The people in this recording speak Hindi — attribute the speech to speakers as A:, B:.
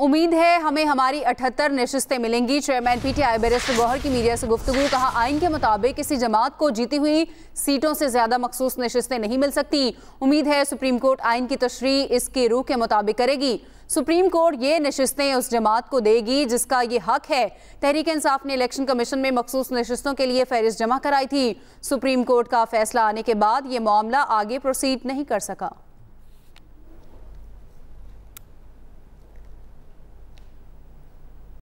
A: उम्मीद है हमें हमारी अठहत्तर नशस्तें मिलेंगी chairman P T I barrister की मीडिया से गुफ्तु कहा आइन के मुताबिक किसी जमात को जीती हुई सीटों से ज़्यादा मखसूस नशस्तें नहीं मिल सकती उम्मीद है सुप्रीम कोर्ट आइन की तशरी इसके रूह के मुताबिक करेगी सुप्रीम कोर्ट ये नशस्तें उस जमात को देगी जिसका ये हक है तहरीक इंसाफ ने इलेक्शन कमीशन में मखसूस नशस्तों के लिए फहरिस्त जमा कराई थी सुप्रीम कोर्ट का फैसला आने के बाद ये मामला आगे प्रोसीड नहीं कर सका